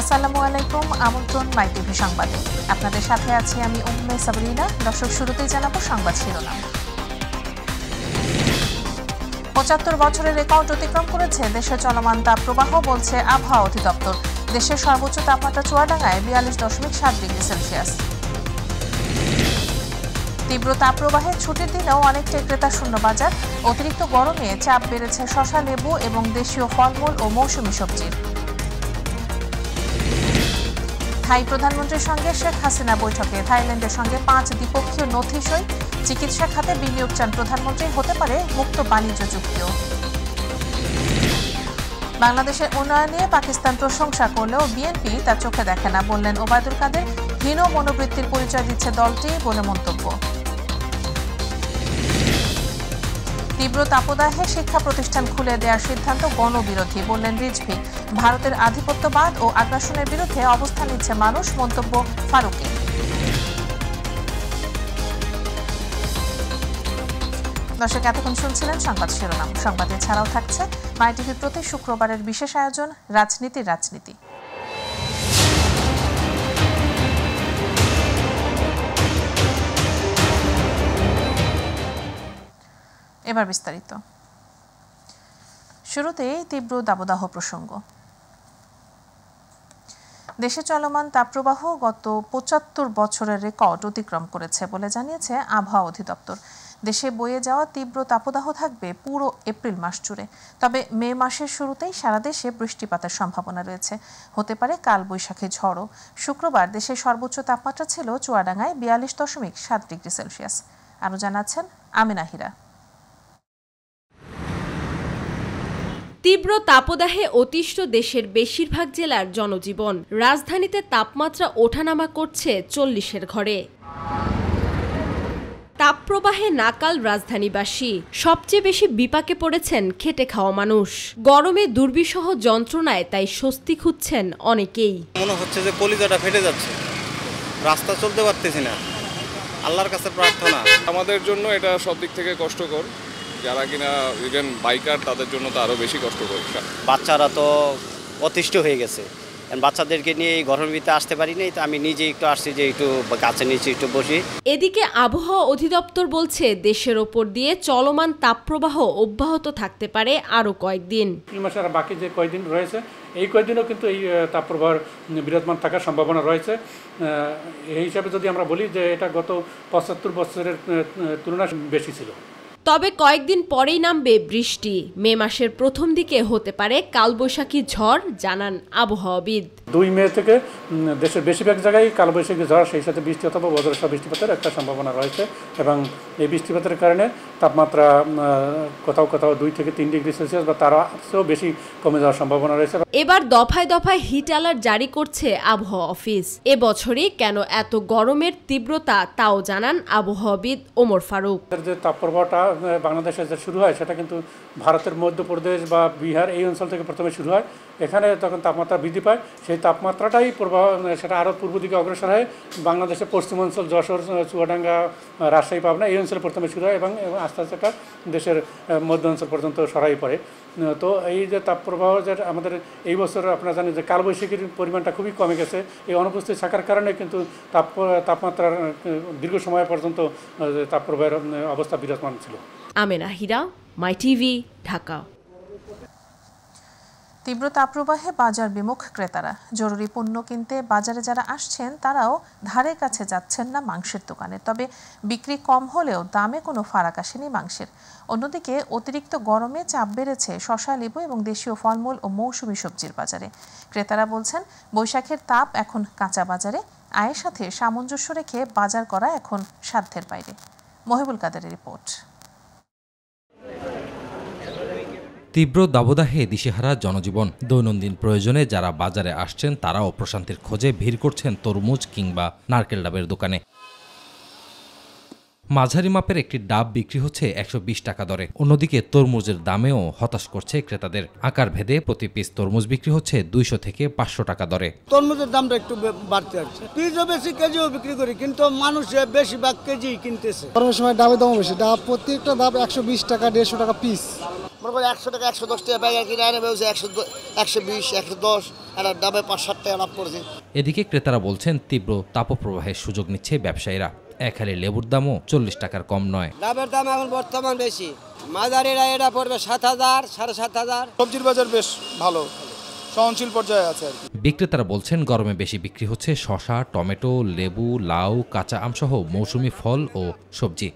আসসালামু আলাইকুম আমন্ত্রণ মাই টিভি সংবাদে আপনাদের সাথে আছি আমি উম্মে সাবরিনা দর্শক শুরুতেই জানাবো সংবাদ শিরোনাম পঁচাত্তর বছরের রেকর্ড অতিক্রম করেছে দেশে চলমান তাপপ্রবাহ বলছে আবহাওয়া অধিদপ্তর দেশের সর্বোচ্চ তাপমাত্রা চুয়াডাঙ্গায় বিয়াল্লিশ দশমিক সাত ডিগ্রি সেলসিয়াস তীব্র তাপপ্রবাহে ছুটির দিনেও অনেকটাই ক্রেতা শূন্য বাজার অতিরিক্ত গরমে চাপ বেড়েছে শশা লেবু এবং দেশীয় ফলমূল ও মৌসুমি সবজির থাই প্রধানমন্ত্রীর সঙ্গে শেখ হাসিনা বৈঠকে থাইল্যান্ডের সঙ্গে পাঁচ দ্বিপক্ষীয় নথি সই চিকিৎসা খাতে বিনিয়োগ চান প্রধানমন্ত্রী হতে পারে মুক্ত বাণিজ্য চুক্তিও বাংলাদেশের উন্নয়ন নিয়ে পাকিস্তান প্রশংসা করলেও বিএনপি তা চোখে দেখে না বললেন ওবায়দুল কাদের হীন মনোবৃত্তির পরিচয় দিচ্ছে দলটি বলে মন্তব্য তীব্র তাপদাহে শিক্ষা প্রতিষ্ঠান খুলে দেওয়ার সিদ্ধান্ত গণবিরোধী বললেন রিজভি ভারতের আধিপত্যবাদ ও আগ্রাসনের বিরুদ্ধে অবস্থান নিচ্ছে মানুষ মন্তব্য ফারুকের দর্শক এতক্ষণ শুনছিলেন সংবাদ শিরোনাম সংবাদে ছাড়াও থাকছে মাইটিভির প্রতি শুক্রবারের বিশেষ আয়োজন রাজনীতি রাজনীতি এবার বিস্তারিত শুরুতে তীব্র দাবদাহ প্রসঙ্গ দেশে চলমান তাপপ্রবাহ গত পঁচাত্তর বছরের রেকর্ড অতিক্রম করেছে বলে জানিয়েছে আবহাওয়া অধিদপ্তর দেশে বয়ে যাওয়া তীব্র তাপদাহ থাকবে পুরো এপ্রিল মাস জুড়ে তবে মে মাসের শুরুতেই সারা দেশে বৃষ্টিপাতের সম্ভাবনা রয়েছে হতে পারে কাল বৈশাখে ঝড়ও শুক্রবার দেশের সর্বোচ্চ তাপমাত্রা ছিল চুয়াডাঙ্গায় বিয়াল্লিশ দশমিক সাত ডিগ্রি সেলসিয়াস আরও জানাচ্ছেন আমিনা হীরা তীব্র তাপদাহে অতিষ্ঠ দেশের বেশিরভাগ জেলার জনজীবন রাজধানীতে তাপমাত্রা ওঠানামা করছে চল্লিশের ঘরে তাপপ্রবাহে নাকাল রাজধানীবাসী সবচেয়ে বেশি বিপাকে পড়েছেন খেটে খাওয়া মানুষ গরমে দুর্বিষহ যন্ত্রণায় তাই স্বস্তি খুঁজছেন অনেকেই মনে হচ্ছে যে কলিজাটা ফেটে যাচ্ছে রাস্তা চলতে পারতেছি না আল্লাহর কাছে প্রার্থনা আমাদের জন্য এটা সব দিক থেকে কষ্টকর যারা কিনা ইভেন বাইকার তাদের জন্য তো আরও বেশি কষ্ট করছে বাচ্চারা তো অতিষ্ঠ হয়ে গেছে বাচ্চাদেরকে নিয়ে এই গরমের ভিতরে আসতে পারি নাই তো আমি নিজে একটু আসছি যে একটু গাছে নিচে একটু বসি এদিকে আবহাওয়া অধিদপ্তর বলছে দেশের ওপর দিয়ে চলমান তাপপ্রবাহ অব্যাহত থাকতে পারে আরও কয়েকদিন এই আর বাকি যে কয়েকদিন রয়েছে এই কয়েকদিনও কিন্তু এই তাপপ্রবাহ বিরাজমান থাকার সম্ভাবনা রয়েছে এই হিসাবে যদি আমরা বলি যে এটা গত পঁচাত্তর বছরের তুলনায় বেশি ছিল তবে কয়েকদিন পরেই নামবে বৃষ্টি মে মাসের প্রথম দিকে হতে পারে কালবৈশাখী ঝড় জানান আবহাওয়াবিদ দুই মে থেকে দেশের বেশিরভাগ জায়গায় কালবৈশাখী ঝড় সেই সাথে বৃষ্টি অথবা বজ্রসহ বৃষ্টিপাতের একটা সম্ভাবনা রয়েছে এবং এই বৃষ্টিপাতের কারণে তাপমাত্রা কোথাও কোথাও দুই থেকে তিন ডিগ্রি সেলসিয়াস বা তার চেয়েও বেশি কমে যাওয়ার সম্ভাবনা রয়েছে এবার দফায় দফায় হিট অ্যালার্ট জারি করছে আবহাওয়া অফিস এবছরই কেন এত গরমের তীব্রতা তাও জানান আবহাওয়াবিদ ওমর ফারুক যে তাপপ্রবাহটা বাংলাদেশে যে শুরু হয় সেটা কিন্তু ভারতের মধ্যপ্রদেশ বা বিহার এই অঞ্চল থেকে প্রথমে শুরু হয় এখানে তখন তাপমাত্রা বৃদ্ধি পায় সেই তাপমাত্রাটাই প্রভাব সেটা আরও পূর্ব দিকে অগ্রসর হয় বাংলাদেশের পশ্চিম অঞ্চল যশোর চুয়াডাঙ্গা রাজশাহী পাবনা এই অঞ্চলে প্রথমে শুরু হয় এবং আস্তে আস্তে একটা দেশের মধ্য অঞ্চল পর্যন্ত সরাই পড়ে তো এই যে তাপপ্রবাহ যে আমাদের এই বছর আপনারা জানেন যে কালবৈশাখীর পরিমাণটা খুবই কমে গেছে এই অনুপস্থিত থাকার কারণে কিন্তু তাপ তাপমাত্রার দীর্ঘ সময় পর্যন্ত তাপপ্রবাহের অবস্থা বিরাজমান ছিল আমেনা হীরা মাই টিভি ঢাকা তীব্র তাপপ্রবাহে বাজার বিমুখ ক্রেতারা জরুরি পণ্য কিনতে বাজারে যারা আসছেন তারাও ধারে কাছে যাচ্ছেন না মাংসের দোকানে তবে বিক্রি কম হলেও দামে কোনো ফারাক আসেনি মাংসের অন্যদিকে অতিরিক্ত গরমে চাপ বেড়েছে শশা লেবু এবং দেশীয় ফলমূল ও মৌসুমি সবজির বাজারে ক্রেতারা বলছেন বৈশাখের তাপ এখন কাঁচা বাজারে আয়ের সাথে সামঞ্জস্য রেখে বাজার করা এখন সাধ্যের বাইরে মহিবুল কাদের রিপোর্ট তীব্র দাবদাহে দিশেহারা জনজীবন দৈনন্দিন প্রয়োজনে যারা বাজারে আসছেন তারাও প্রশান্তির খোঁজে ভিড় করছেন তরমুজ কিংবা নারকেল ডাবের দোকানে মাঝারি মাপের একটি ডাব বিক্রি হচ্ছে একশো টাকা দরে অন্যদিকে তরমুজের দামেও হতাশ করছে ক্রেতাদের আকার ভেদে প্রতি পিস তরমুজ বিক্রি হচ্ছে দুইশো থেকে পাঁচশো টাকা দরে তরমুজের দামটা একটু বাড়তে আছে পিসও বেশি কেজিও বিক্রি করি কিন্তু মানুষ বেশিরভাগ কেজি কিনতেছে গরমের সময় ডাবের দাম বেশি ডাব প্রত্যেকটা ডাব একশো টাকা দেড়শো টাকা পিস মনে করি একশো টাকা একশো দশ টাকা ব্যাগ কিনে আনে বেরোছে একশো একশো বিশ একশো দশ একটা ডাবে পাঁচ ষাট টাকা লাভ করেছে এদিকে ক্রেতারা বলছেন তীব্র তাপপ্রবাহের সুযোগ নিচ্ছে ব্যবসায়ীরা এক হালি লেবুর দামও চল্লিশ টাকার কম নয় ডাবের দাম এখন বর্তমান বেশি মাঝারিরা এটা পড়বে সাত হাজার সাড়ে সাত হাজার সবজির বাজার বেশ ভালো সহনশীল পর্যায়ে আছে বিক্রেতারা বলছেন গরমে বেশি বিক্রি হচ্ছে শশা টমেটো লেবু লাউ কাঁচা আমসহ মৌসুমি ফল ও সবজি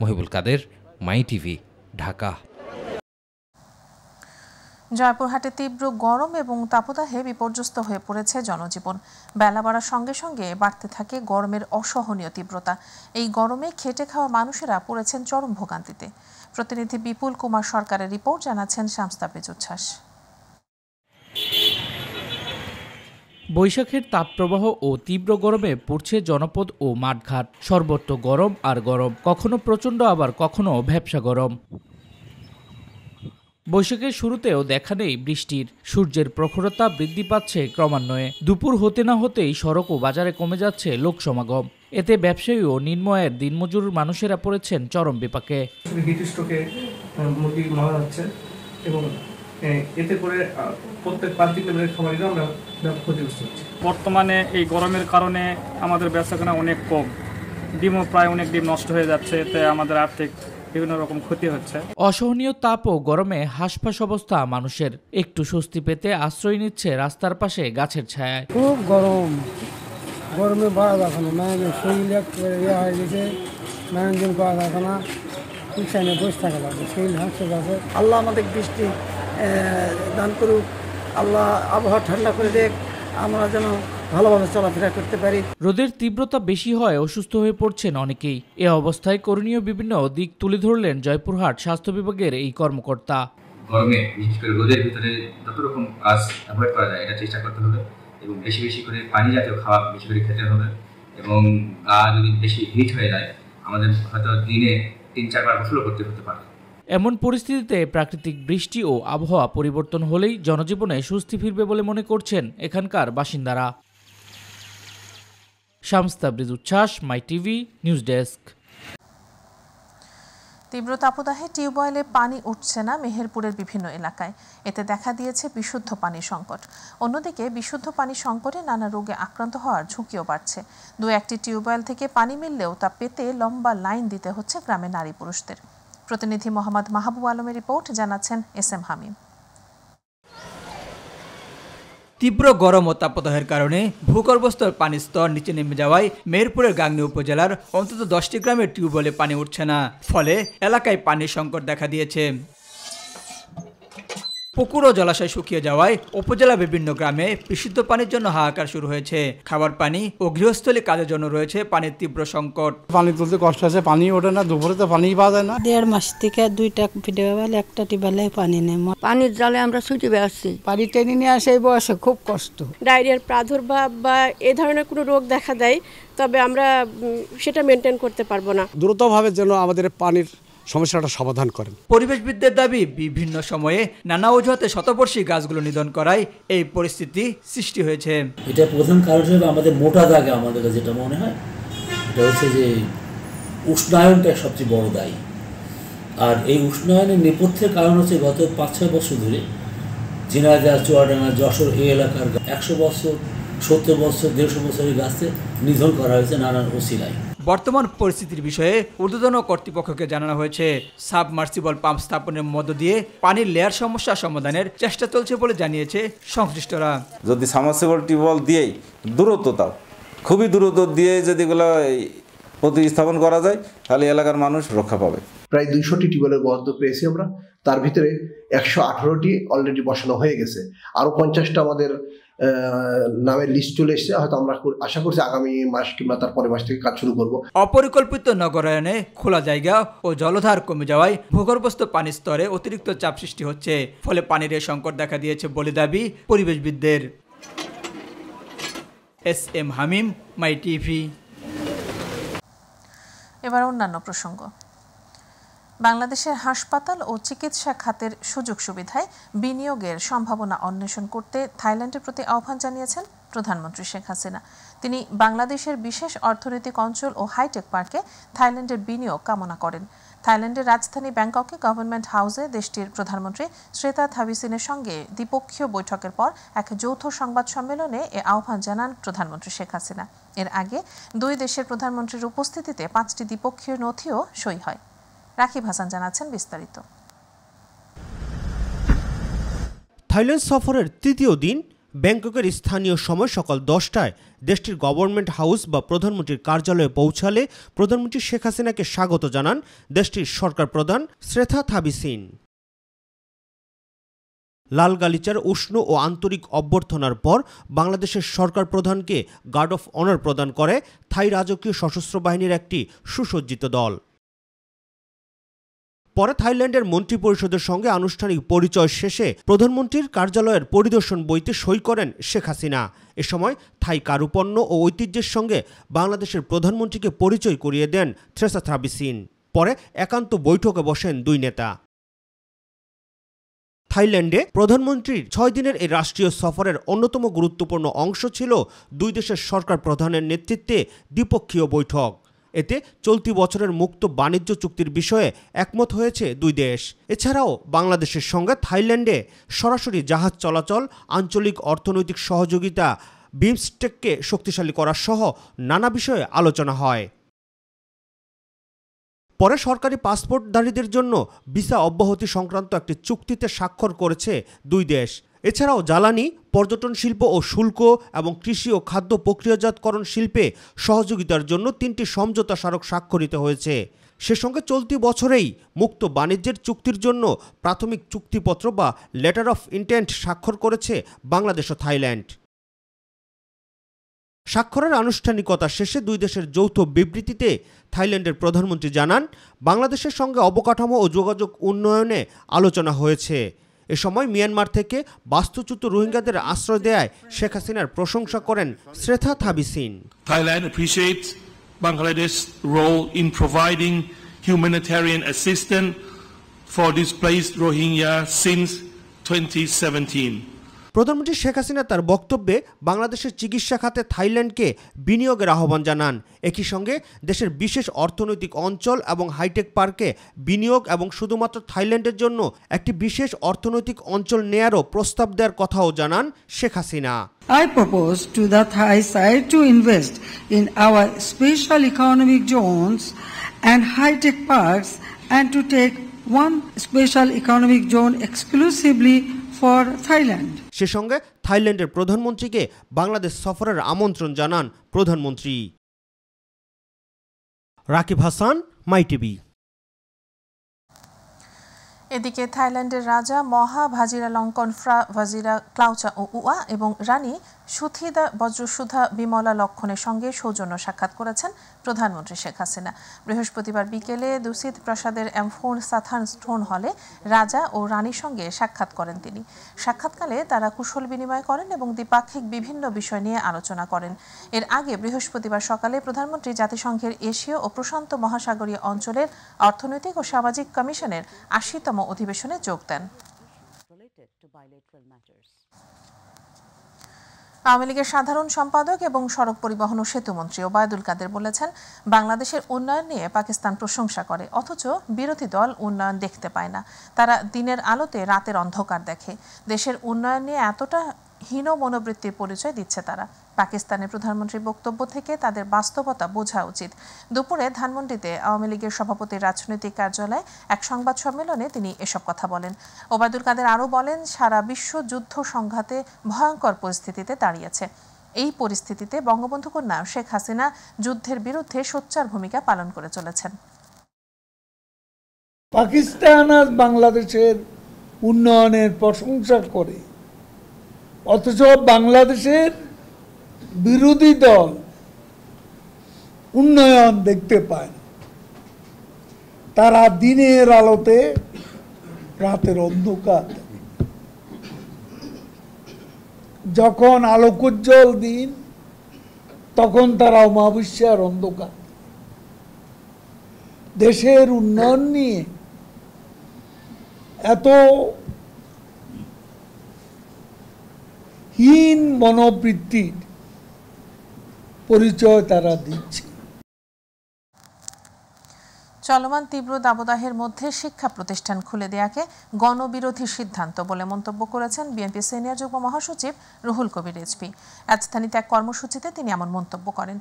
মহিবুল কাদের মাই টিভি ঢাকা জয়পুরহাটে তীব্র গরম এবং তাপদাহে বিপর্যস্ত হয়ে পড়েছে জনজীবন বেলা বাড়ার সঙ্গে সঙ্গে বাড়তে থাকে গরমের অসহনীয় তীব্রতা এই গরমে খেটে খাওয়া মানুষেরা পড়েছেন চরম ভোগান্তিতে প্রতিনিধি বিপুল কুমার সরকারের রিপোর্ট জানাচ্ছেন শামস্তা পেজোচ্ছ্বাস বৈশাখের তাপপ্রবাহ ও তীব্র গরমে পড়ছে জনপদ ও মাঠঘাট সর্বত্র গরম আর গরম কখনো প্রচণ্ড আবার কখনো ভ্যাবসা গরম বৈশাখের শুরুতেও দেখা নেই বৃষ্টির সূর্যের প্রখরতা বৃদ্ধি পাচ্ছে ক্রমান্বয়ে দুপুর হতে না হতেই সড়ক ও বাজারে কমে যাচ্ছে লোক সমাগম এতে ব্যবসায়ী ও নিম্নয়ের দিনমজুর মানুষেরা পড়েছেন চরম বিপাকে এতে করে প্রত্যেক আমরা ক্ষতিগ্রস্ত বর্তমানে এই গরমের কারণে আমাদের ব্যবসা অনেক কম ডিমও প্রায় অনেক ডিম নষ্ট হয়ে যাচ্ছে এতে আমাদের আর্থিক বিভিন্ন রকম ক্ষতি হচ্ছে অসহনীয় তাপ ও গরমে হাসফাস অবস্থা মানুষের একটু স্বস্তি পেতে আশ্রয় নিচ্ছে রাস্তার পাশে গাছের ছায়ায় খুব গরম গরমে বাড়া যাচ্ছে না ম্যানেজমেন্ট শরীর ইয়ে হয়ে গেছে ম্যানেজমেন্ট করা যাচ্ছে না পিছানে বসে থাকা লাগবে শরীর হাসতে যাচ্ছে আল্লাহ আমাদের বৃষ্টি দান করুক আল্লাহ আবহাওয়া ঠান্ডা করে দেখ আমরা যেন ভালোভাবে চলাফেরা করতে পারি রোদের তীব্রতা বেশি হয় অসুস্থ হয়ে পড়ছেন অনেকেই এ অবস্থায় করণীয় বিভিন্ন দিক তুলে ধরলেন জয়পুরহাট স্বাস্থ্য বিভাগের এই কর্মকর্তা গরমে বিশেষ করে রোদের ভিতরে যত রকম কাজ অ্যাভয়েড করা যায় এটা চেষ্টা করতে হবে এবং বেশি বেশি করে পানি জাতীয় খাবার বেশি করে খেতে হবে এবং গা যদি বেশি হিট হয়ে যায় আমাদের হয়তো দিনে তিন চারবার গোসলও করতে হতে পারে এমন পরিস্থিতিতে প্রাকৃতিক বৃষ্টি ও আবহাওয়া পরিবর্তন হলেই জনজীবনে স্বস্তি ফিরবে বলে মনে করছেন এখানকার বাসিন্দারা শামস উচ্ছ্বাস মাই টিভি নিউজ ডেস্ক তীব্র তাপদাহে টিউবওয়েলে পানি উঠছে না মেহেরপুরের বিভিন্ন এলাকায় এতে দেখা দিয়েছে বিশুদ্ধ পানি সংকট অন্যদিকে বিশুদ্ধ পানি সংকটে নানা রোগে আক্রান্ত হওয়ার ঝুঁকিও বাড়ছে দু একটি টিউবওয়েল থেকে পানি মিললেও তা পেতে লম্বা লাইন দিতে হচ্ছে গ্রামে নারী পুরুষদের প্রতিনিধি মোহাম্মদ মাহবুব আলমের রিপোর্ট জানাচ্ছেন এস এম হামিম তীব্র গরম ও তাপদাহের কারণে ভূগর্ভস্থ পানির স্তর নিচে নেমে যাওয়ায় মেহেরপুরের গাংনী উপজেলার অন্তত দশটি গ্রামের টিউবওয়েলে পানি উঠছে না ফলে এলাকায় পানির সংকট দেখা দিয়েছে পুকুর ও জলাশয় শুকিয়ে যাওয়ায় উপজেলা বিভিন্ন গ্রামে বিশুদ্ধ পানির জন্য হাহাকার শুরু হয়েছে খাবার পানি ও গৃহস্থলী কাজের জন্য রয়েছে পানির তীব্র সংকট পানি তুলতে কষ্ট আছে পানি ওঠে না দুপুরে তো পানি পাওয়া যায় না দেড় মাস থেকে দুইটা বেলা একটা টিবেলে পানি নেই পানির জালে আমরা ছুটি বেড়াচ্ছি পানি টেনে নিয়ে আসে এই বয়সে খুব কষ্ট ডায়রিয়ার প্রাদুর্ভাব বা এ ধরনের কোনো রোগ দেখা দেয় তবে আমরা সেটা মেনটেন করতে পারবো না দ্রুতভাবে যেন আমাদের পানির সমস্যাটা সমাধান করেন পরিবেশবিদদের দাবি বিভিন্ন সময়ে নানা অজুহাতে শতবর্ষী গাছগুলো নিধন করায় এই পরিস্থিতি সৃষ্টি হয়েছে এটা প্রধান কারণ হিসেবে আমাদের মোটা দাগে আমাদের কাছে যেটা মনে হয় এটা হচ্ছে যে উষ্ণায়নটা সবচেয়ে বড় দায়ী আর এই উষ্ণায়নের নেপথ্যের কারণ হচ্ছে গত পাঁচ ছয় বছর ধরে ঝিনাইদা চুয়াডাঙ্গা যশোর এই এলাকার একশো বছর সত্তর বছর দেড়শো বছরের গাছে নিধন করা হয়েছে নানান ওসিলায় বর্তমান পরিস্থিতির বিষয়ে ঊর্ধ্বতন কর্তৃপক্ষকে জানানো হয়েছে সাবমার্সিবল পাম্প স্থাপনের মধ্য দিয়ে পানির লেয়ার সমস্যা সমাধানের চেষ্টা চলছে বলে জানিয়েছে সংশ্লিষ্টরা যদি সাবমার্সিবল টিউবওয়েল দূরত্ব তাও খুবই দূরত্ব দিয়ে যদি এগুলো প্রতিস্থাপন করা যায় তাহলে এলাকার মানুষ রক্ষা পাবে প্রায় দুইশোটি টিউবওয়েলের বরাদ্দ পেয়েছি আমরা তার ভিতরে একশো আঠেরোটি অলরেডি বসানো হয়ে গেছে আরও পঞ্চাশটা আমাদের নামের লিস্ট চলে এসেছে হয়তো আমরা আশা করছি আগামী মাস কিংবা তার পরের মাস থেকে কাজ শুরু করব অপরিকল্পিত নগরায়নে খোলা জায়গা ও জলধার কমে যাওয়ায় ভূগর্ভস্থ পানির স্তরে অতিরিক্ত চাপ সৃষ্টি হচ্ছে ফলে পানির সংকট দেখা দিয়েছে বলে দাবি পরিবেশবিদদের S M Hamim my TV এবার অন্যান্য প্রসঙ্গ বাংলাদেশের হাসপাতাল ও চিকিৎসা খাতের সুযোগ সুবিধায় বিনিয়োগের সম্ভাবনা অন্বেষণ করতে থাইল্যান্ডের প্রতি আহ্বান জানিয়েছেন প্রধানমন্ত্রী শেখ হাসিনা তিনি বাংলাদেশের বিশেষ অর্থনৈতিক অঞ্চল ও হাইটেক পার্কে থাইল্যান্ডের বিনিয়োগ কামনা করেন থাইল্যান্ডের রাজধানী ব্যাংককে গভর্নমেন্ট হাউসে দেশটির প্রধানমন্ত্রী শ্রেতা থাবিসিনের সঙ্গে দ্বিপক্ষীয় বৈঠকের পর এক যৌথ সংবাদ সম্মেলনে এ আহ্বান জানান প্রধানমন্ত্রী শেখ হাসিনা এর আগে দুই দেশের প্রধানমন্ত্রীর উপস্থিতিতে পাঁচটি দ্বিপক্ষীয় নথিও সই হয় রাকিব হাসান জানাচ্ছেন বিস্তারিত থাইল্যান্ড সফরের তৃতীয় দিন ব্যাংককের স্থানীয় সময় সকাল দশটায় দেশটির গভর্নমেন্ট হাউস বা প্রধানমন্ত্রীর কার্যালয়ে পৌঁছালে প্রধানমন্ত্রী শেখ হাসিনাকে স্বাগত জানান দেশটির সরকার প্রধান শ্রেথা থাবিসিন লাল গালিচার উষ্ণ ও আন্তরিক অভ্যর্থনার পর বাংলাদেশের সরকার প্রধানকে গার্ড অফ অনার প্রদান করে থাই রাজকীয় সশস্ত্র বাহিনীর একটি সুসজ্জিত দল পরে থাইল্যান্ডের মন্ত্রী পরিষদের সঙ্গে আনুষ্ঠানিক পরিচয় শেষে প্রধানমন্ত্রীর কার্যালয়ের পরিদর্শন বইতে সই করেন শেখ হাসিনা এ সময় থাই কারুপণ্য ও ঐতিহ্যের সঙ্গে বাংলাদেশের প্রধানমন্ত্রীকে পরিচয় করিয়ে দেন থ্রেসা থ্রাবিসিন পরে একান্ত বৈঠকে বসেন দুই নেতা থাইল্যান্ডে প্রধানমন্ত্রীর ছয় দিনের এই রাষ্ট্রীয় সফরের অন্যতম গুরুত্বপূর্ণ অংশ ছিল দুই দেশের সরকার প্রধানের নেতৃত্বে দ্বিপক্ষীয় বৈঠক এতে চলতি বছরের মুক্ত বাণিজ্য চুক্তির বিষয়ে একমত হয়েছে দুই দেশ এছাড়াও বাংলাদেশের সঙ্গে থাইল্যান্ডে সরাসরি জাহাজ চলাচল আঞ্চলিক অর্থনৈতিক সহযোগিতা বিমস্টেককে শক্তিশালী করা সহ নানা বিষয়ে আলোচনা হয় পরে সরকারি পাসপোর্টধারীদের জন্য ভিসা অব্যাহতি সংক্রান্ত একটি চুক্তিতে স্বাক্ষর করেছে দুই দেশ এছাড়াও জ্বালানি পর্যটন শিল্প ও শুল্ক এবং কৃষি ও খাদ্য প্রক্রিয়াজাতকরণ শিল্পে সহযোগিতার জন্য তিনটি সমঝোতা স্মারক স্বাক্ষরিত হয়েছে সে সঙ্গে চলতি বছরেই মুক্ত বাণিজ্যের চুক্তির জন্য প্রাথমিক চুক্তিপত্র বা লেটার অফ ইন্টেন্ট স্বাক্ষর করেছে বাংলাদেশ ও থাইল্যান্ড স্বাক্ষরের আনুষ্ঠানিকতা শেষে দুই দেশের যৌথ বিবৃতিতে থাইল্যান্ডের প্রধানমন্ত্রী জানান বাংলাদেশের সঙ্গে অবকাঠামো ও যোগাযোগ উন্নয়নে আলোচনা হয়েছে এ সময় মিয়ানমার থেকে বাস্তুচ্যুত রোহিঙ্গাদের আশ্রয় দেয় শেখ হাসিনার প্রশংসা করেন Srettha Thavisin Thailand appreciates Bangladesh role in providing humanitarian assistance for displaced Rohingya since 2017. প্রধানমন্ত্রী শেখ হাসিনা তার বক্তব্যে বাংলাদেশের চিকিৎসা খাতে থাইল্যান্ডকে বিনিয়োগের আহ্বান জানান একই সঙ্গে দেশের বিশেষ অর্থনৈতিক অঞ্চল এবং হাইটেক পার্কে বিনিয়োগ এবং শুধুমাত্র থাইল্যান্ডের জন্য একটি বিশেষ অর্থনৈতিক অঞ্চল নেয়ারও প্রস্তাব দেওয়ার কথাও জানান Sheikh Hasina I propose to the Thai side to invest in our special economic zones and high-tech parks and to take one special economic zone exclusively for Thailand সে সঙ্গে থাইল্যান্ডের প্রধানমন্ত্রীকে বাংলাদেশ সফরের আমন্ত্রণ জানান প্রধানমন্ত্রী রাকিব হাসান মাই টিভি এদিকে থাইল্যান্ডের রাজা মহা ভাজিরা লঙ্কন ফ্রা ভাজিরা ক্লাউচা ও উয়া এবং রানী সুথিদা বজ্রসুধা বিমলা লক্ষণের সঙ্গে সৌজন্য সাক্ষাৎ করেছেন প্রধানমন্ত্রী শেখ হাসিনা বৃহস্পতিবার বিকেলে দুসিত প্রাসাদের এমফোর সাথান স্টোন হলে রাজা ও রানীর সঙ্গে সাক্ষাৎ করেন তিনি সাক্ষাৎকালে তারা কুশল বিনিময় করেন এবং দ্বিপাক্ষিক বিভিন্ন বিষয় নিয়ে আলোচনা করেন এর আগে বৃহস্পতিবার সকালে প্রধানমন্ত্রী জাতিসংঘের এশীয় ও প্রশান্ত মহাসাগরীয় অঞ্চলের অর্থনৈতিক ও সামাজিক কমিশনের আশিতম অধিবেশনে যোগ দেন আওয়ামী লীগের সাধারণ সম্পাদক এবং সড়ক পরিবহন ও সেতুমন্ত্রী ওবায়দুল কাদের বলেছেন বাংলাদেশের উন্নয়ন নিয়ে পাকিস্তান প্রশংসা করে অথচ বিরোধী দল উন্নয়ন দেখতে পায় না তারা দিনের আলোতে রাতের অন্ধকার দেখে দেশের উন্নয়ন নিয়ে এতটা হীন মনোবৃত্তির পরিচয় দিচ্ছে তারা পাকিস্তানের প্রধানমন্ত্রীর বক্তব্য থেকে তাদের বাস্তবতা বোঝা উচিত দুপুরে ধানমন্ডিতে আওয়ামী লীগের সভাপতির রাজনৈতিক কার্যালয়ে এক সংবাদ সম্মেলনে তিনি এসব কথা বলেন ওবায়দুল কাদের আরও বলেন সারা বিশ্ব যুদ্ধ সংঘাতে ভয়ঙ্কর পরিস্থিতিতে দাঁড়িয়েছে এই পরিস্থিতিতে বঙ্গবন্ধু কন্যা শেখ হাসিনা যুদ্ধের বিরুদ্ধে সোচ্চার ভূমিকা পালন করে চলেছেন পাকিস্তান আজ বাংলাদেশের উন্নয়নের প্রশংসা করে অথচ বাংলাদেশের বিরোধী দল উন্নয়ন দেখতে পায় তারা দিনের আলোতে রাতের অন্ধকার যখন আলোকোজ্জ্বল দিন তখন তারা অমাবস্যার অন্ধকার দেশের উন্নয়ন নিয়ে এত হীন মনোবৃত্তির পরিচয় তারা দিচ্ছে চলমান তীব্র দাবদাহের মধ্যে শিক্ষা প্রতিষ্ঠান খুলে দেয়াকে গণবিরোধী সিদ্ধান্ত বলে মন্তব্য করেছেন বিএনপি সিনিয়র যুগ্ম মহাসচিব রুহুল কবির রেজপি রাজধানীতে এক কর্মসূচিতে তিনি এমন মন্তব্য করেন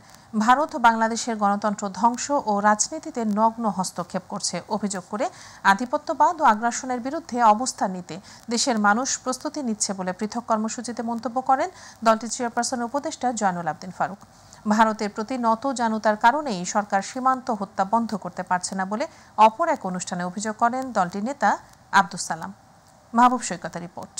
ভারত বাংলাদেশের গণতন্ত্র ধ্বংস ও রাজনীতিতে নগ্ন হস্তক্ষেপ করছে অভিযোগ করে আধিপত্যবাদ ও আগ্রাসনের বিরুদ্ধে অবস্থান নিতে দেশের মানুষ প্রস্তুতি নিচ্ছে বলে পৃথক কর্মসূচিতে মন্তব্য করেন দলটির চেয়ারপারসন উপদেষ্টা জয়নুল আবদিন ফারুক ভারতের প্রতি নত জানুতার কারণেই সরকার সীমান্ত হত্যা বন্ধ করতে পারছে না বলে অপর এক অনুষ্ঠানে অভিযোগ করেন দলটির নেতা আব্দুস সালাম মাহবুব সৈকতের রিপোর্ট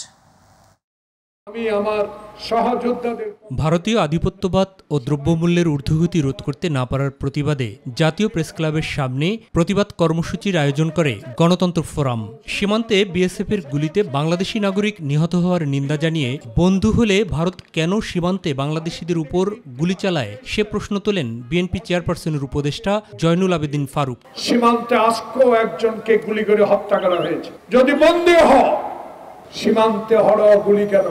ভারতীয় আধিপত্যবাদ ও দ্রব্যমূল্যের ঊর্ধ্বগতি রোধ করতে না পারার প্রতিবাদে জাতীয় প্রেস ক্লাবের সামনে প্রতিবাদ কর্মসূচির আয়োজন করে গণতন্ত্র ফোরাম সীমান্তে বিএসএফের গুলিতে বাংলাদেশি নাগরিক নিহত হওয়ার নিন্দা জানিয়ে বন্ধু হলে ভারত কেন সীমান্তে বাংলাদেশিদের উপর গুলি চালায় সে প্রশ্ন তোলেন বিএনপি চেয়ারপারসনের উপদেষ্টা জয়নুল আবেদিন ফারুক সীমান্তে আজকেও একজনকে গুলি করে হত্যা করা হয়েছে যদি বন্দী হ সীমান্তে হড় গুলি কেন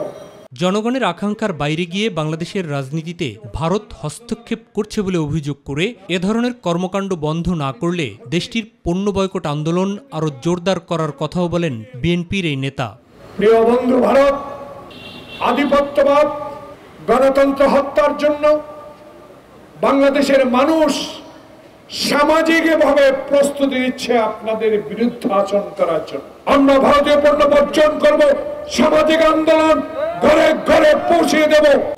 জনগণের আকাঙ্ক্ষার বাইরে গিয়ে বাংলাদেশের রাজনীতিতে ভারত হস্তক্ষেপ করছে বলে অভিযোগ করে এ ধরনের কর্মকাণ্ড বন্ধ না করলে দেশটির পণ্য বয়কট আন্দোলন আরও জোরদার করার কথাও বলেন বিএনপির এই নেতা প্রিয় বন্ধু ভারত আধিপত্যবাদ গণতন্ত্র হত্যার জন্য বাংলাদেশের মানুষ সামাজিকভাবে প্রস্তুতি দিচ্ছে আপনাদের বিরুদ্ধে আচরণ করার জন্য আমরা ভারতীয় পণ্য বর্জন করব সামাজিক আন্দোলন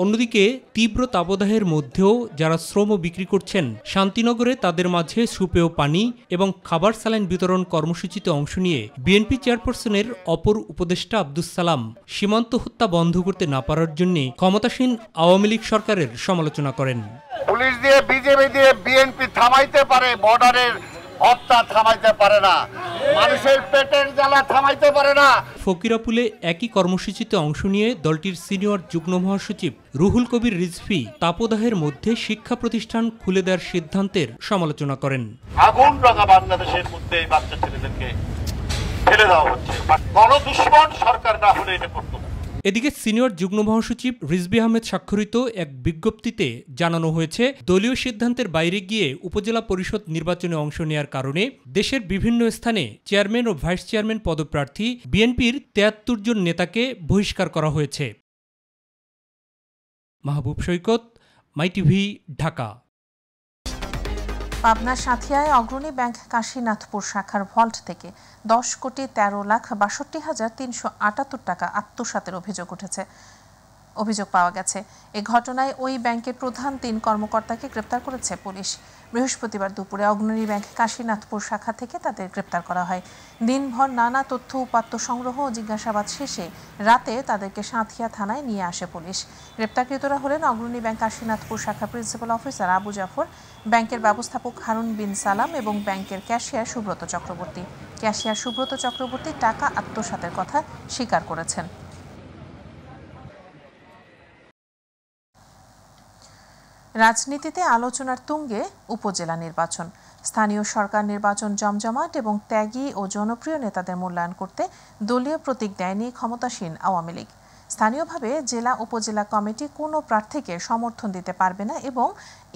অন্যদিকে তীব্র তাপদাহের মধ্যেও যারা শ্রম বিক্রি করছেন শান্তিনগরে তাদের মাঝে সুপেয় পানি এবং খাবার স্যালাইন বিতরণ কর্মসূচিতে অংশ নিয়ে বিএনপি চেয়ারপারসনের অপর উপদেষ্টা আব্দুস সালাম সীমান্ত হত্যা বন্ধ করতে না পারার জন্য ক্ষমতাসীন আওয়ামী লীগ সরকারের সমালোচনা করেন পুলিশ দিয়ে বিজেপি দিয়ে বিএনপি থামাইতে পারে বর্ডারের হত্যা থামাইতে পারে না মানুষের পেটের জ্বালা থামাইতে পারে না ফকিরাপুলে একই কর্মসূচিতে অংশ নিয়ে দলটির সিনিয়র যুগ্ম মহাসচিব রুহুল কবির রিজফি তাপদাহের মধ্যে শিক্ষা প্রতিষ্ঠান খুলে দেওয়ার সিদ্ধান্তের সমালোচনা করেন আগুন রাখা বাংলাদেশের মধ্যে এই বাচ্চা ছেলেদেরকে ফেলে দেওয়া হচ্ছে গণদুশ্মন সরকার না হলে এটা করতো এদিকে সিনিয়র যুগ্ম মহাসচিব রিজবি আহমেদ স্বাক্ষরিত এক বিজ্ঞপ্তিতে জানানো হয়েছে দলীয় সিদ্ধান্তের বাইরে গিয়ে উপজেলা পরিষদ নির্বাচনে অংশ নেয়ার কারণে দেশের বিভিন্ন স্থানে চেয়ারম্যান ও ভাইস চেয়ারম্যান পদপ্রার্থী বিএনপির তেয়াত্তর জন নেতাকে বহিষ্কার করা হয়েছে মাহবুব সৈকত মাইটিভি ঢাকা পাবনা সাথিয়ায় অগ্রণী ব্যাংক কাশীনাথপুর শাখার ভল্ট থেকে দশ কোটি তেরো লাখ বাষট্টি হাজার তিনশো আটাত্তর টাকা আত্মসাতের অভিযোগ উঠেছে অভিযোগ পাওয়া গেছে এ ঘটনায় ওই ব্যাংকের প্রধান তিন কর্মকর্তাকে গ্রেপ্তার করেছে পুলিশ বৃহস্পতিবার দুপুরে অগ্রণী ব্যাংক কাশীনাথপুর শাখা থেকে তাদের গ্রেপ্তার করা হয় দিনভর নানা তথ্য উপাত্ত সংগ্রহ ও জিজ্ঞাসাবাদ শেষে রাতে তাদেরকে সাঁথিয়া থানায় নিয়ে আসে পুলিশ গ্রেপ্তারকৃতরা হলেন অগ্রণী ব্যাংক কাশীনাথপুর শাখা প্রিন্সিপাল অফিসার আবু জাফর ব্যাংকের ব্যবস্থাপক হারুন বিন সালাম এবং ব্যাংকের ক্যাশিয়ার সুব্রত চক্রবর্তী ক্যাশিয়ার সুব্রত চক্রবর্তী টাকা আত্মসাতের কথা স্বীকার করেছেন রাজনীতিতে আলোচনার তুঙ্গে উপজেলা নির্বাচন স্থানীয় সরকার নির্বাচন জমজমাট এবং ত্যাগী ও জনপ্রিয় নেতাদের মূল্যায়ন করতে দলীয় প্রতীক দেয়নি ক্ষমতাসীন আওয়ামী লীগ স্থানীয়ভাবে জেলা উপজেলা কমিটি কোনো প্রার্থীকে সমর্থন দিতে পারবে না এবং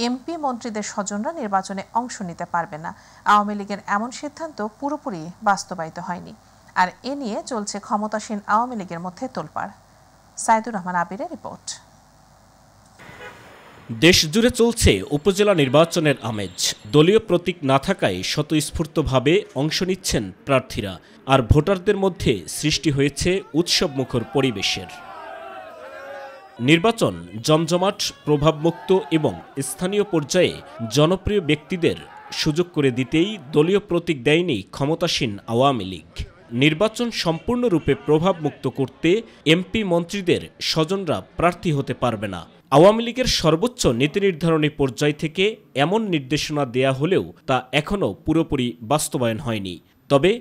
এমপি মন্ত্রীদের স্বজনরা নির্বাচনে অংশ নিতে পারবে না আওয়ামী লীগের এমন সিদ্ধান্ত পুরোপুরি বাস্তবায়িত হয়নি আর এ নিয়ে চলছে ক্ষমতাসীন আওয়ামী লীগের মধ্যে তোলপাড় সাইদুর রহমান আবিরের রিপোর্ট দেশজুড়ে চলছে উপজেলা নির্বাচনের আমেজ দলীয় প্রতীক না থাকায় স্বতঃস্ফূর্তভাবে অংশ নিচ্ছেন প্রার্থীরা আর ভোটারদের মধ্যে সৃষ্টি হয়েছে উৎসবমুখর পরিবেশের নির্বাচন জমজমাট প্রভাবমুক্ত এবং স্থানীয় পর্যায়ে জনপ্রিয় ব্যক্তিদের সুযোগ করে দিতেই দলীয় প্রতীক দেয়নি ক্ষমতাসীন আওয়ামী লীগ নির্বাচন সম্পূর্ণরূপে প্রভাবমুক্ত করতে এমপি মন্ত্রীদের স্বজনরা প্রার্থী হতে পারবে না আওয়ামী লীগের সর্বোচ্চ নীতি নির্ধারণী পর্যায় থেকে এমন নির্দেশনা দেয়া হলেও তা এখনও পুরোপুরি বাস্তবায়ন হয়নি তবে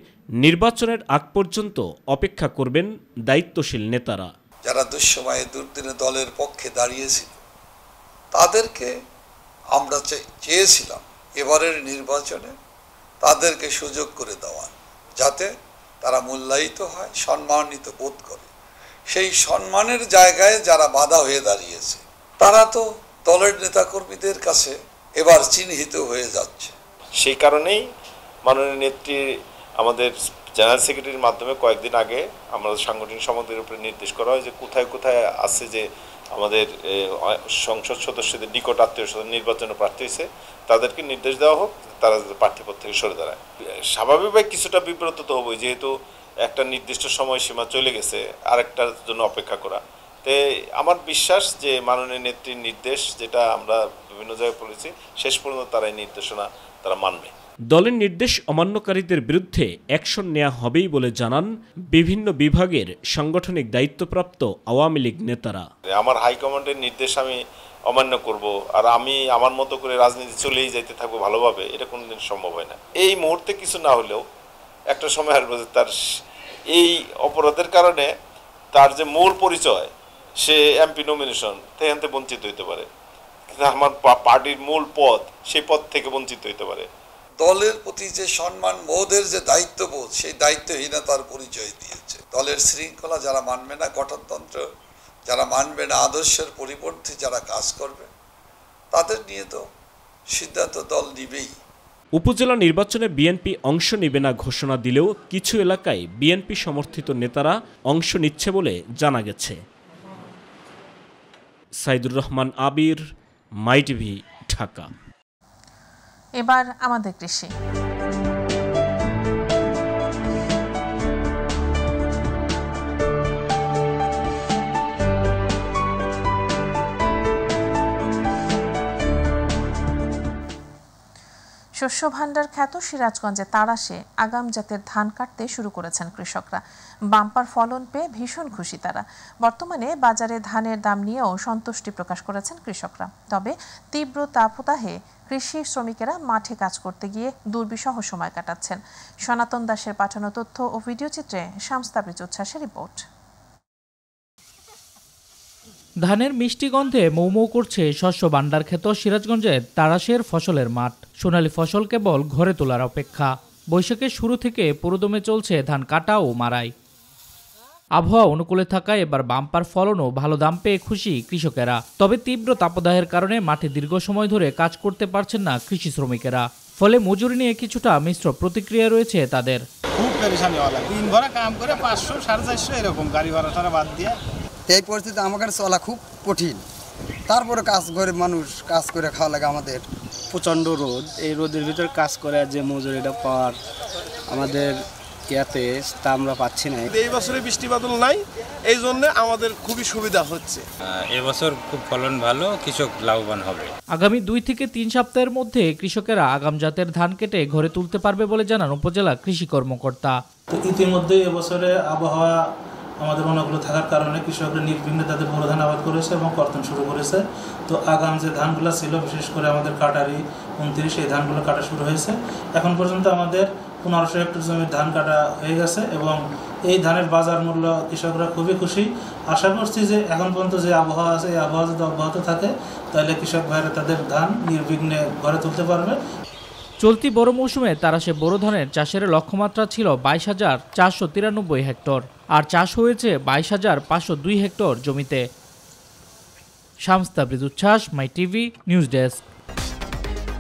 নির্বাচনের আগ পর্যন্ত অপেক্ষা করবেন দায়িত্বশীল নেতারা যারা দুঃসময়ে দুর্দিনে দলের পক্ষে দাঁড়িয়েছিল তাদেরকে আমরা চেয়েছিলাম এবারের নির্বাচনে তাদেরকে সুযোগ করে দেওয়ার যাতে তারা মূল্যায়িত হয় সম্মানিত বোধ করে সেই সম্মানের জায়গায় যারা বাধা হয়ে দাঁড়িয়েছে তারা তো দলের নেতাকর্মীদের কাছে এবার চিহ্নিত হয়ে যাচ্ছে সেই কারণেই মাননীয় নেত্রী আমাদের জেনারেল সেক্রেটারির মাধ্যমে কয়েকদিন আগে আমরা সাংগঠনিক সমাজের উপরে নির্দেশ করা হয় যে কোথায় কোথায় আছে যে আমাদের সংসদ সদস্যদের নিকট আত্মীয় স্বজন নির্বাচনে প্রার্থী হয়েছে তাদেরকে নির্দেশ দেওয়া হোক তারা প্রার্থীপদ থেকে সরে দাঁড়ায় স্বাভাবিকভাবে কিছুটা বিব্রত তো হবই যেহেতু একটা নির্দিষ্ট সময়সীমা চলে গেছে আরেকটার জন্য অপেক্ষা করা তে আমার বিশ্বাস যে মাননীয় নেত্রীর নির্দেশ যেটা আমরা বিভিন্ন জায়গায় বলেছি শেষ পর্যন্ত তারা এই নির্দেশনা তারা মানবে দলের নির্দেশ অমান্যকারীদের বিরুদ্ধে অ্যাকশন নেওয়া হবেই বলে জানান বিভিন্ন বিভাগের সাংগঠনিক দায়িত্বপ্রাপ্ত আওয়ামী লীগ নেতারা আমার হাইকমান্ডের নির্দেশ আমি অমান্য করব আর আমি আমার মতো করে রাজনীতি চলেই যাইতে থাকবো ভালোভাবে এটা কোনোদিন সম্ভব হয় না এই মুহূর্তে কিছু না হলেও একটা সময় আসবে তার এই অপরাধের কারণে তার যে মূল পরিচয় সে এমপি নমিনেশন সেখান থেকে বঞ্চিত হইতে পারে কিন্তু আমার পার্টির মূল পদ সেই পদ থেকে বঞ্চিত হইতে পারে দলের প্রতি যে সম্মান বোধের যে দায়িত্ববোধ সেই দায়িত্বহীনতার পরিচয় দিয়েছে দলের শৃঙ্খলা যারা মানবে না গঠনতন্ত্র যারা মানবে না আদর্শের পরিপন্থী যারা কাজ করবে তাদের নিয়ে তো সিদ্ধান্ত দল নিবেই উপজেলা নির্বাচনে বিএনপি অংশ নেবে না ঘোষণা দিলেও কিছু এলাকায় বিএনপি সমর্থিত নেতারা অংশ নিচ্ছে বলে জানা গেছে সাইদুর রহমান আবির মাইটিভি ঢাকা এবার আমাদের কৃষি শস্য ভাণ্ডার খ্যাত সিরাজগঞ্জে তারাশে আগাম জাতের ধান কাটতে শুরু করেছেন কৃষকরা বাম্পার ফলন পেয়ে ভীষণ খুশি তারা বর্তমানে বাজারে ধানের দাম নিয়েও সন্তুষ্টি প্রকাশ করেছেন কৃষকরা তবে তীব্র তাপদাহে কৃষি শ্রমিকেরা মাঠে কাজ করতে গিয়ে দুর্বিষহ সময় কাটাচ্ছেন সনাতন দাসের পাঠানো তথ্য ও ভিডিওচিত্রে শামস্তাবিজ উচ্ছ্বাসের রিপোর্ট ধানের মিষ্টি গন্ধে মৌ করছে শস্য ভান্ডার ক্ষেত সিরাজগঞ্জের তারাশের ফসলের মাঠ সোনালি ফসল কেবল ঘরে তোলার অপেক্ষা বৈশাখের শুরু থেকে পুরোদমে চলছে ধান কাটা ও মারাই আবহাওয়া অনুকূলে থাকায় এবার বাম্পার ফলনও ভালো দাম পেয়ে খুশি কৃষকেরা তবে তীব্র তাপদাহের কারণে মাঠে দীর্ঘ সময় ধরে কাজ করতে পারছেন না কৃষি শ্রমিকেরা ফলে মজুরি নিয়ে কিছুটা মিশ্র প্রতিক্রিয়া রয়েছে তাদের খুব দিন ভরা কাম করে পাঁচশো সাড়ে চারশো এরকম গাড়ি ভাড়া টাড়া বাদ দিয়ে এই পরিস্থিতি আমাকে চলা খুব কঠিন তারপরে কাজ করে মানুষ কাজ করে খাওয়া লাগে আমাদের প্রচণ্ড রোদ এই রোদের ভিতরে কাজ করে যে মজুরিটা পাওয়ার আমাদের ইয়াতে তা আমরা পাচ্ছি না এই বছরে বৃষ্টি বাদল নাই এই জন্য আমাদের খুবই সুবিধা হচ্ছে এবছর খুব ফলন ভালো কৃষক লাভবান হবে আগামী দুই থেকে তিন সপ্তাহের মধ্যে কৃষকেরা আগাম জাতের ধান কেটে ঘরে তুলতে পারবে বলে জানান উপজেলা কৃষি কর্মকর্তা ইতিমধ্যে এবছরে আবহাওয়া আমাদের অনেকগুলো থাকার কারণে কৃষকরা নির্বিঘ্নে তাদের বড় ধান আবাদ করেছে এবং কর্তন শুরু করেছে তো আগাম যে ধানগুলো ছিল বিশেষ করে আমাদের কাটারি উনত্রিশ এই ধানগুলো কাটা শুরু হয়েছে এখন পর্যন্ত আমাদের পনেরোশো হেক্টর জমির ধান কাটা হয়ে গেছে এবং এই ধানের বাজার মূল্য কৃষকরা খুবই খুশি আশা করছি যে এখন পর্যন্ত যে আবহাওয়া আছে এই আবহাওয়া যদি অব্যাহত থাকে তাহলে কৃষক ভাইরা তাদের ধান নির্বিঘ্নে ঘরে তুলতে পারবে চলতি বড় মৌসুমে তারা সে বড় ধানের চাষের লক্ষ্যমাত্রা ছিল বাইশ হাজার চারশো তিরানব্বই হেক্টর আর চাষ হয়েছে বাইশ হাজার পাঁচশো দুই হেক্টর জমিতে শামস্তা বৃদুচ্ছ্বাস my TV news desk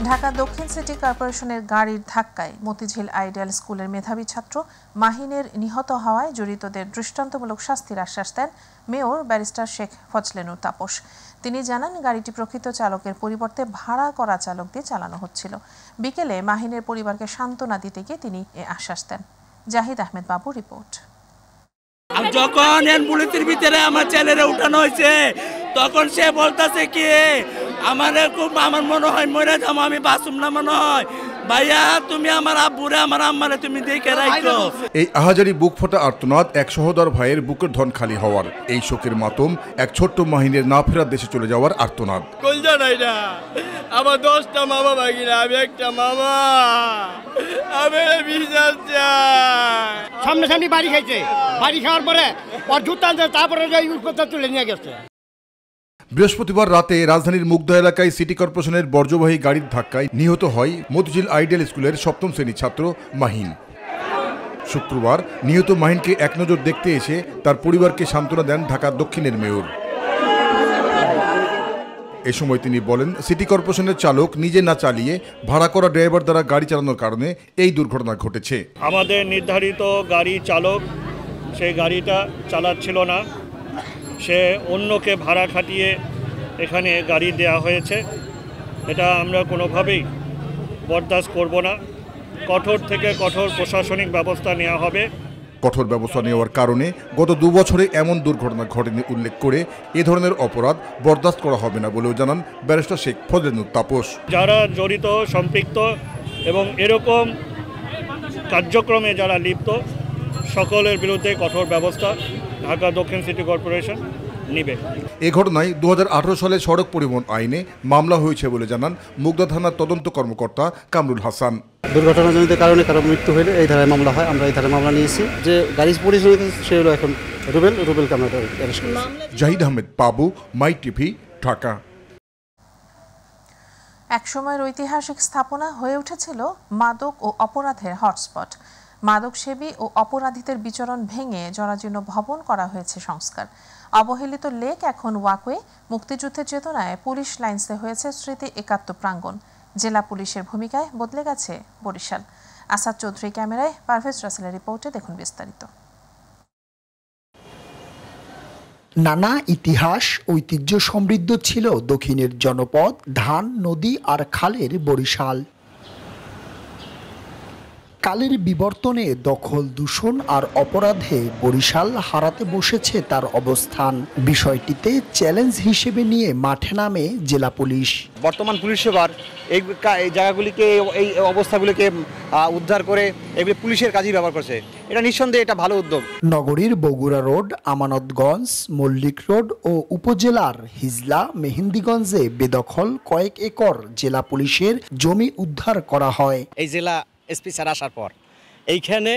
Dhaka দক্ষিণ সিটি কর্পোরেশনের গাড়ির ধাক্কায় মতিঝিল আইডিয়াল স্কুলের মেধাবী ছাত্র মাহিনের নিহত হওয়ায় জড়িতদের দৃষ্টান্তমূলক শাস্তির আশ্বাস দেন মেয়র ব্যারিস্টার শেখ ফজলেনুর তাপস তিনি জানান গাড়িটি প্রকৃত চালকের পরিবর্তে ভাড়া করা চালক দিয়ে চালানো হচ্ছিল বিকেলে মাহিনের পরিবারকে সান্ত্বনা দিতে গিয়ে তিনি এ আশ্বাস দেন জাহিদ আহমেদ বাবু রিপোর্ট যখন অ্যাম্বুলেন্সের ভিতরে আমার ছেলেরা উঠানো হয়েছে তখন সে বলতেছে কি আমার খুব আমার মনে হয় মরে যাবো আমি বাসুম না মনে হয় ভাইয়া তুমি আমার আব্বুরে আমার আম্মারে তুমি দেখে রাখো এই আহাজারি বুক ফোটা আর্তনাদ এক সহদর ভাইয়ের বুকের ধন খালি হওয়ার এই শোকের মাতম এক ছোট্ট মাহিনের না ফেরার দেশে চলে যাওয়ার আর্তনাদ কোন নাই না আমার দশটা মামা না আমি একটা মামা আমি বিশ্বাস সামনে সামনে বাড়ি খাইছে বাড়ি খাওয়ার পরে ওর জুতা তারপরে তুলে নিয়ে গেছে বৃহস্পতিবার রাতে রাজধানীর মুগ্ধ এলাকায় সিটি কর্পোরেশনের বর্জ্যবাহী গাড়ির ধাক্কায় নিহত হয় মতিঝিল আইডিয়াল স্কুলের সপ্তম শ্রেণীর ছাত্র মাহিন শুক্রবার নিহত মাহিনকে একনজর দেখতে এসে তার পরিবারকে সান্ত্বনা দেন ঢাকা দক্ষিণের মেয়র এ সময় তিনি বলেন সিটি কর্পোরেশনের চালক নিজে না চালিয়ে ভাড়া করা ড্রাইভার দ্বারা গাড়ি চালানোর কারণে এই দুর্ঘটনা ঘটেছে আমাদের নির্ধারিত গাড়ি চালক সেই গাড়িটা চালাচ্ছিল না সে অন্যকে ভাড়া খাটিয়ে এখানে গাড়ি দেয়া হয়েছে এটা আমরা কোনোভাবেই বরদাস্ত করব না কঠোর থেকে কঠোর প্রশাসনিক ব্যবস্থা নেওয়া হবে কঠোর ব্যবস্থা নেওয়ার কারণে গত দুবছরে এমন দুর্ঘটনা ঘটেনি উল্লেখ করে এ ধরনের অপরাধ বরদাস্ত করা হবে না বলেও জানান ব্যারিস্টার শেখ ফজলেনুর তাপস যারা জড়িত সম্পৃক্ত এবং এরকম কার্যক্রমে যারা লিপ্ত সকলের বিরুদ্ধে কঠোর ব্যবস্থা ঢাকা দক্ষিণ সিটি কর্পোরেশন নিবে এ ঘটনায় দু সালে সড়ক পরিবহন আইনে মামলা হয়েছে বলে জানান মুগদা থানার তদন্ত কর্মকর্তা কামরুল হাসান দুর্ঘটনাজনিত কারণে কারো মৃত্যু হলে এই ধারায় মামলা হয় আমরা এই ধারায় মামলা নিয়েছি যে গাড়ি পরিচালিত সে হলো এখন রুবেল রুবেল কামরা জাহিদ আহমেদ বাবু মাই টিভি ঢাকা একসময়ের ঐতিহাসিক স্থাপনা হয়ে উঠেছিল মাদক ও অপরাধের হটস্পট মাদকসেবী ও অপরাধীদের বিচরণ ভেঙে জরাজীর্ণ ভবন করা হয়েছে সংস্কার অবহেলিত লেক এখন ওয়াকওয়ে মুক্তিযুদ্ধের চেতনায় পুলিশ লাইন্সে হয়েছে স্মৃতি একাত্তর প্রাঙ্গণ জেলা পুলিশের ভূমিকায় বদলে গেছে বরিশাল আসাদ চৌধুরী ক্যামেরায় পারভেজ রাসেলের রিপোর্টে দেখুন বিস্তারিত নানা ইতিহাস ঐতিহ্য সমৃদ্ধ ছিল দক্ষিণের জনপদ ধান নদী আর খালের বরিশাল কালের বিবর্তনে দখল দূষণ আর অপরাধে বরিশাল হারাতে বসেছে তার অবস্থান বিষয়টিতে চ্যালেঞ্জ হিসেবে নিয়ে মাঠে নামে জেলা পুলিশ বর্তমান পুলিশ সেবার এই জায়গাগুলিকে এই অবস্থাগুলিকে উদ্ধার করে এগুলি পুলিশের কাজে ব্যবহার করছে এটা নিঃসন্দেহে এটা ভালো উদ্যোগ নগরীর বগুড়া রোড আমানতগঞ্জ মল্লিক রোড ও উপজেলার হিজলা মেহেন্দিগঞ্জে বেদখল কয়েক একর জেলা পুলিশের জমি উদ্ধার করা হয় এই জেলা এসপি স্যার আসার পর এইখানে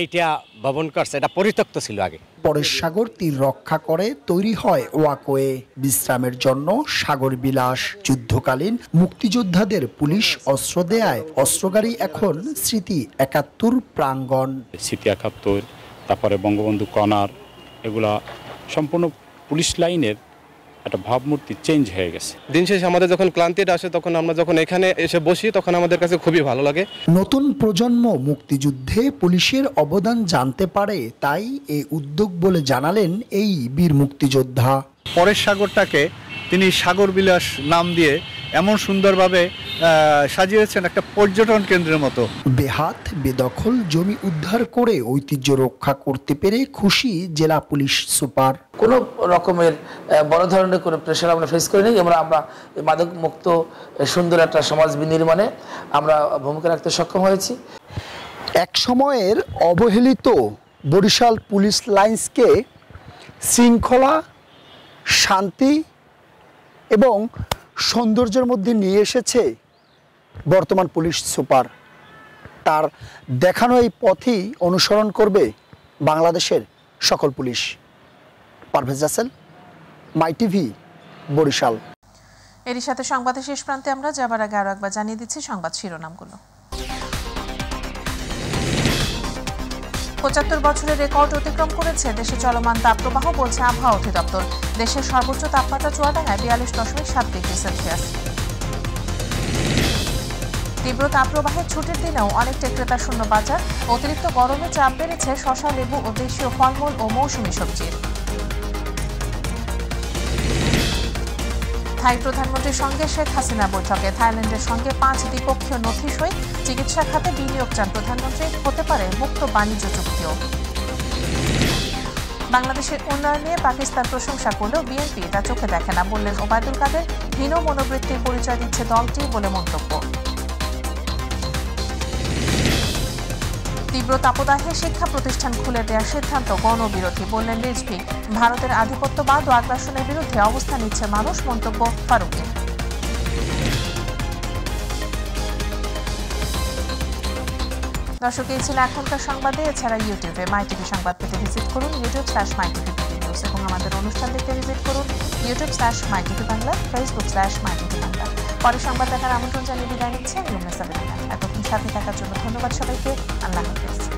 এইটা ভবন করছে এটা পরিত্যক্ত ছিল আগে পরের সাগর তীর রক্ষা করে তৈরি হয় ওয়াকওয়ে বিশ্রামের জন্য সাগর বিলাস যুদ্ধকালীন মুক্তিযোদ্ধাদের পুলিশ অস্ত্র দেয় অস্ত্রগাড়ি এখন স্মৃতি একাত্তর প্রাঙ্গণ স্মৃতি একাত্তর তারপরে বঙ্গবন্ধু কনার এগুলা সম্পূর্ণ পুলিশ লাইনের একটা ভাবমূর্তি চেঞ্জ হয়ে গেছে দিন শেষে আমাদের যখন ক্লান্তিটা আসে তখন আমরা যখন এখানে এসে বসি তখন আমাদের কাছে খুবই ভালো লাগে নতুন প্রজন্ম মুক্তিযুদ্ধে পুলিশের অবদান জানতে পারে তাই এই উদ্যোগ বলে জানালেন এই বীর মুক্তিযোদ্ধা পরের সাগরটাকে তিনি সাগর বিলাস নাম দিয়ে এমন সুন্দরভাবে সাজিয়েছেন একটা পর্যটন কেন্দ্রের মতো বেহাত বেদখল জমি উদ্ধার করে ঐতিহ্য রক্ষা করতে পেরে খুশি জেলা পুলিশ সুপার কোনো রকমের বড় ধরনের কোনো প্রেশার আমরা ফেস করিনি আমরা আমরা মাদক মুক্ত সুন্দর একটা সমাজ বিনির্মাণে আমরা ভূমিকা রাখতে সক্ষম হয়েছি এক সময়ের অবহেলিত বরিশাল পুলিশ লাইন্সকে শৃঙ্খলা শান্তি এবং সৌন্দর্যের মধ্যে নিয়ে এসেছে বর্তমান পুলিশ সুপার তার দেখানো এই পথই অনুসরণ করবে বাংলাদেশের সকল police Parvez Jasel my TV Barishal এরই সাথে সংবাদের শেষ প্রান্তে আমরা যাবার আগে আরও একবার জানিয়ে দিচ্ছি সংবাদ শিরোনামগুলো পঁচাত্তর বছরের রেকর্ড অতিক্রম করেছে দেশে চলমান তাপপ্রবাহ বলছে আবহাওয়া অধিদপ্তর দেশের সর্বোচ্চ তাপমাত্রা চুয়াডাঙ্গায় বিয়াল্লিশ দশমিক সাত ডিগ্রি সেলসিয়াস তীব্র তাপপ্রবাহের ছুটির দিনেও অনেক টেক্রেতা শূন্য বাজার অতিরিক্ত গরমে চাপ বেড়েছে শশা লেবু ও দেশীয় ফলমূল ও মৌসুমি সবজির থাই প্রধানমন্ত্রীর সঙ্গে শেখ হাসিনা বৈঠকে থাইল্যান্ডের সঙ্গে পাঁচ দ্বিপক্ষীয় নথি সই চিকিৎসা খাতে বিনিয়োগ চান প্রধানমন্ত্রী হতে পারে মুক্ত বাণিজ্য চুক্তিও বাংলাদেশের উন্নয়ন নিয়ে পাকিস্তান প্রশংসা করলেও বিএনপি তা চোখে দেখে না বললেন ওবায়দুল কাদের হীন মনোবৃত্তির পরিচয় দিচ্ছে দলটি বলে মন্তব্য তীব্র তাপদাহে শিক্ষা প্রতিষ্ঠান খুলে দেওয়ার সিদ্ধান্ত গণবিরোধী বললেন রিজভি ভারতের আধিপত্যবাদ ও আগ্রাসনের বিরুদ্ধে অবস্থান নিচ্ছে মানুষ মন্তব্য ফারুকের দর্শক এই ছিল এখনকার সংবাদে এছাড়া ইউটিউবে টিভি সংবাদ পেতে ভিজিট করুন ইউটিউব স্ল্যাশ টিভি নিউজ এবং আমাদের অনুষ্ঠান দেখতে ভিজিট করুন YouTube slash TV Bangla Facebook slash TV Bangla পরে সংবাদ দেখার আমন্ত্রণ জানিয়ে বিদায় নিচ্ছে সাথে থাকার জন্য ধন্যবাদ সবাইকে আল্লাহ হাফিজ